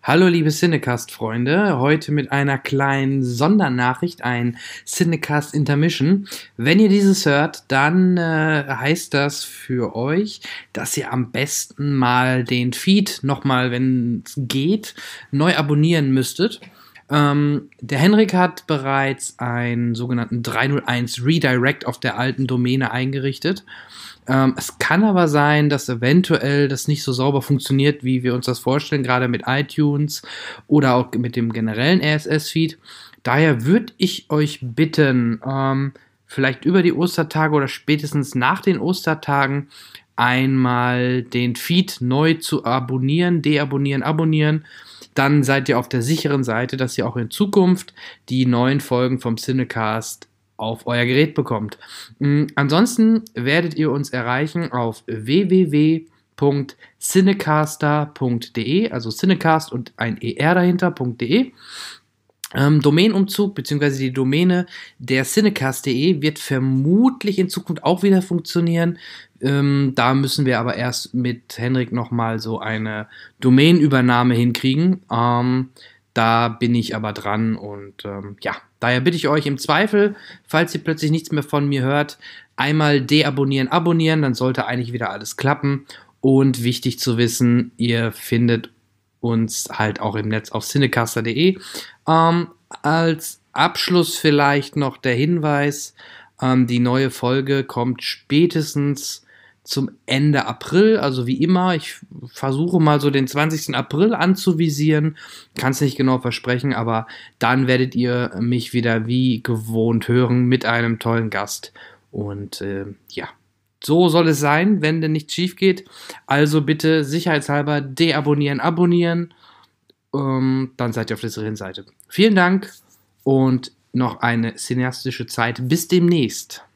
Hallo liebe Cinecast-Freunde, heute mit einer kleinen Sondernachricht, ein Cinecast Intermission. Wenn ihr dieses hört, dann äh, heißt das für euch, dass ihr am besten mal den Feed nochmal, wenn es geht, neu abonnieren müsstet. Ähm, der Henrik hat bereits einen sogenannten 301 Redirect auf der alten Domäne eingerichtet. Ähm, es kann aber sein, dass eventuell das nicht so sauber funktioniert, wie wir uns das vorstellen, gerade mit iTunes oder auch mit dem generellen RSS-Feed. Daher würde ich euch bitten, ähm, vielleicht über die Ostertage oder spätestens nach den Ostertagen einmal den Feed neu zu abonnieren, deabonnieren, abonnieren. abonnieren dann seid ihr auf der sicheren Seite, dass ihr auch in Zukunft die neuen Folgen vom Cinecast auf euer Gerät bekommt. Mm, ansonsten werdet ihr uns erreichen auf www.cinecaster.de, also Cinecast und ein er dahinter.de. Ähm, Domainumzug bzw. die Domäne der Cinecast.de wird vermutlich in Zukunft auch wieder funktionieren. Ähm, da müssen wir aber erst mit Henrik nochmal so eine Domainübernahme hinkriegen. Ähm, da bin ich aber dran und ähm, ja, daher bitte ich euch im Zweifel, falls ihr plötzlich nichts mehr von mir hört, einmal deabonnieren, abonnieren, dann sollte eigentlich wieder alles klappen. Und wichtig zu wissen, ihr findet uns halt auch im Netz auf cinecaster.de. Ähm, als Abschluss vielleicht noch der Hinweis, ähm, die neue Folge kommt spätestens zum Ende April, also wie immer. Ich versuche mal so den 20. April anzuvisieren, kann es nicht genau versprechen, aber dann werdet ihr mich wieder wie gewohnt hören mit einem tollen Gast. Und äh, ja, so soll es sein, wenn denn nichts schief geht. Also bitte sicherheitshalber deabonnieren, abonnieren. Ähm, dann seid ihr auf der sicheren Seite. Vielen Dank und noch eine cineastische Zeit. Bis demnächst.